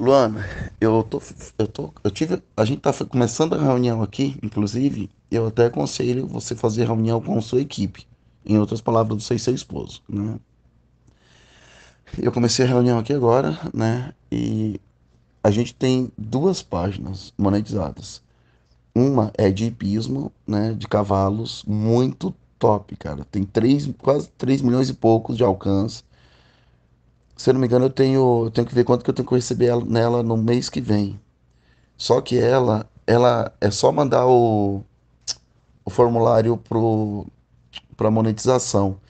Luana, eu tô, eu tô, eu tive, a gente tá começando a reunião aqui, inclusive, eu até aconselho você fazer reunião com sua equipe. Em outras palavras, do e seu esposo, né? Eu comecei a reunião aqui agora, né? E a gente tem duas páginas monetizadas. Uma é de hipismo, né? De cavalos, muito top, cara. Tem três, quase 3 milhões e poucos de alcance. Se eu não me engano, eu tenho, eu tenho que ver quanto que eu tenho que receber ela, nela no mês que vem. Só que ela, ela é só mandar o, o formulário pro para monetização.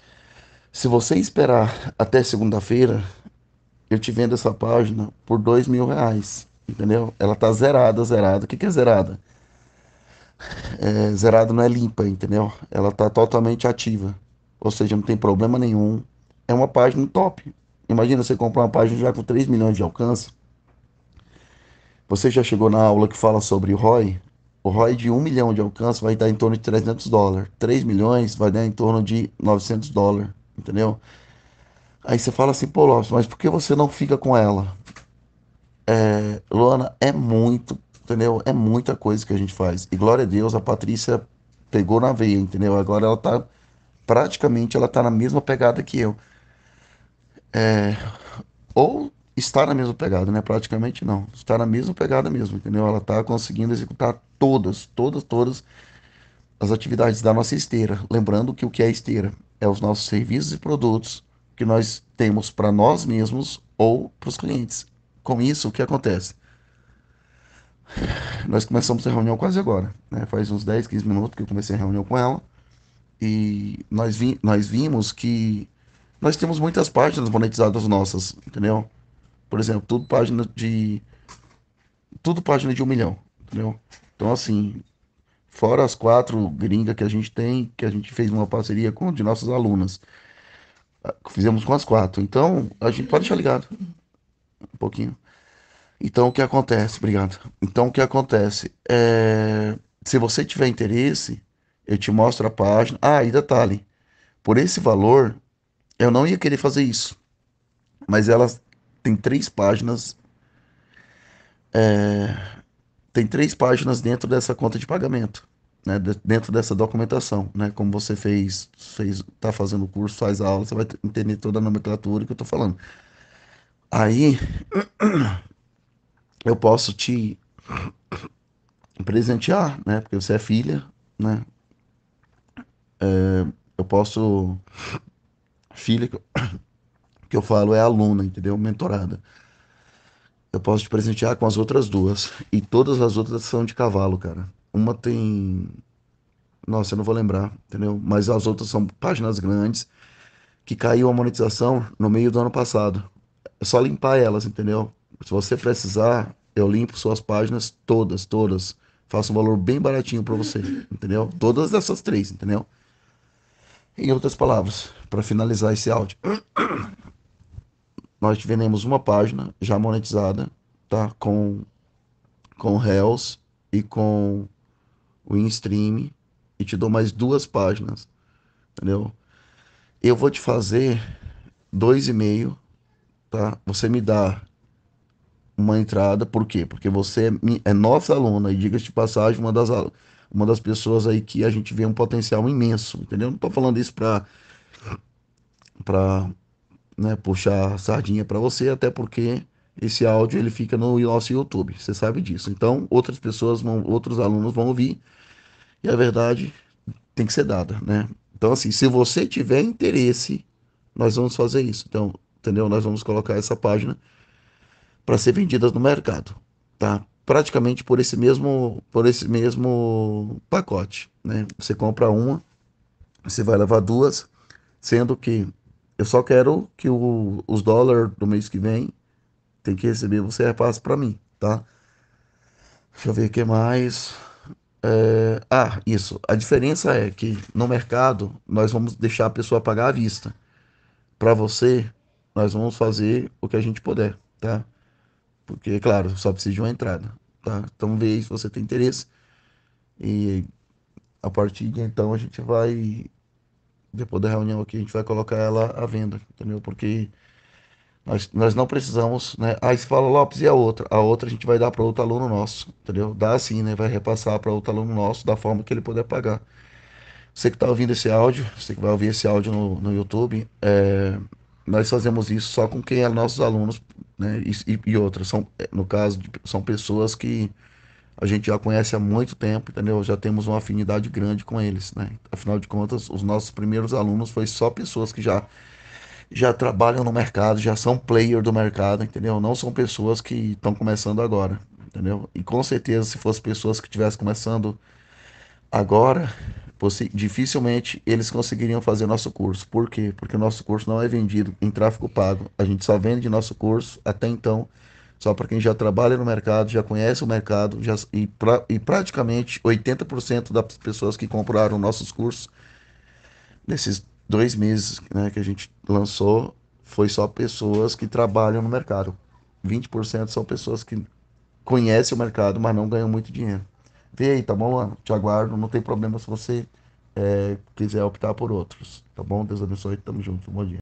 Se você esperar até segunda-feira, eu te vendo essa página por dois mil reais, entendeu? Ela tá zerada, zerada. O que, que é zerada? É, zerada não é limpa, entendeu? Ela tá totalmente ativa, ou seja, não tem problema nenhum. É uma página top, Imagina você comprar uma página já com 3 milhões de alcance. Você já chegou na aula que fala sobre o ROI? O ROI de 1 milhão de alcance vai dar em torno de 300 dólares. 3 milhões vai dar em torno de 900 dólares, entendeu? Aí você fala assim, pô Lopes, mas por que você não fica com ela? É, Luana, é muito, entendeu? É muita coisa que a gente faz. E glória a Deus, a Patrícia pegou na veia, entendeu? Agora ela tá, praticamente, ela tá na mesma pegada que eu. É, ou está na mesma pegada, né? Praticamente não. Está na mesma pegada mesmo, entendeu? Ela está conseguindo executar todas, todas, todas as atividades da nossa esteira. Lembrando que o que é esteira? É os nossos serviços e produtos que nós temos para nós mesmos ou para os clientes. Com isso, o que acontece? Nós começamos a reunião quase agora, né? faz uns 10, 15 minutos que eu comecei a reunião com ela, e nós, vi nós vimos que nós temos muitas páginas monetizadas nossas, entendeu? Por exemplo, tudo página de. Tudo página de um milhão, entendeu? Então, assim, fora as quatro gringas que a gente tem, que a gente fez uma parceria com de nossas alunas. Ah, fizemos com as quatro. Então, a gente pode deixar ligado. Um pouquinho. Então, o que acontece? Obrigado. Então, o que acontece? É... Se você tiver interesse, eu te mostro a página. Ah, e detalhe: por esse valor, eu não ia querer fazer isso. Mas ela tem três páginas. É, tem três páginas dentro dessa conta de pagamento. Né, dentro dessa documentação, né, como você fez, fez, tá fazendo o curso, faz a aula, você vai entender toda a nomenclatura que eu tô falando. Aí eu posso te presentear, né, porque você é filha, né? É, eu posso filha que eu, que eu falo é aluna, entendeu? Mentorada. Eu posso te presentear com as outras duas. E todas as outras são de cavalo, cara. Uma tem. Nossa, eu não vou lembrar, entendeu? Mas as outras são páginas grandes que caiu a monetização no meio do ano passado. É só limpar elas, entendeu? Se você precisar, eu limpo suas páginas todas, todas. Faço um valor bem baratinho para você, entendeu? Todas essas três, entendeu? Em outras palavras, para finalizar esse áudio, nós vendemos uma página já monetizada, tá? Com com Reels e com o InStream e te dou mais duas páginas, entendeu? Eu vou te fazer dois e meio, tá? Você me dá uma entrada, por quê? Porque você é, é nossa aluna e diga-te passagem, uma das alunas uma das pessoas aí que a gente vê um potencial imenso, entendeu? Não estou falando isso para para né, puxar sardinha para você, até porque esse áudio ele fica no nosso YouTube, você sabe disso. Então, outras pessoas, vão, outros alunos vão ouvir e a verdade tem que ser dada, né? Então, assim, se você tiver interesse, nós vamos fazer isso. Então, entendeu? Nós vamos colocar essa página para ser vendida no mercado, tá? praticamente por esse mesmo, por esse mesmo pacote. Né? Você compra uma, você vai levar duas, sendo que eu só quero que o, os dólares do mês que vem tem que receber, você repasse para mim, tá? Deixa eu ver o que mais. É... Ah, isso. A diferença é que no mercado nós vamos deixar a pessoa pagar à vista. Para você, nós vamos fazer o que a gente puder, tá? Porque, claro, só precisa de uma entrada. Tá? Então vê aí se você tem interesse. E a partir de então a gente vai, depois da reunião aqui, a gente vai colocar ela à venda, entendeu? Porque nós, nós não precisamos, né? Aí ah, você fala Lopes e a outra. A outra a gente vai dar para outro aluno nosso, entendeu? Dá assim, né? Vai repassar para outro aluno nosso da forma que ele puder pagar. Você que está ouvindo esse áudio, você que vai ouvir esse áudio no, no YouTube, é, nós fazemos isso só com quem é nossos alunos né? E, e, e outras, são, eh, no caso, são pessoas que a gente já conhece há muito tempo, entendeu? Já temos uma afinidade grande com eles, né? Afinal de contas, os nossos primeiros alunos foi só pessoas que já já trabalham no mercado, já são player do mercado, entendeu? Não são pessoas que estão começando agora, entendeu? E com certeza, se fossem pessoas que estivessem começando agora, dificilmente eles conseguiriam fazer nosso curso. Por quê? Porque o nosso curso não é vendido em tráfego pago. A gente só vende nosso curso até então só para quem já trabalha no mercado, já conhece o mercado, já, e, pra, e praticamente 80% das pessoas que compraram nossos cursos nesses dois meses né, que a gente lançou foi só pessoas que trabalham no mercado. 20% são pessoas que conhecem o mercado, mas não ganham muito dinheiro vê aí, tá bom, Te aguardo, não tem problema se você é, quiser optar por outros, tá bom? Deus abençoe, tamo junto, bom dia.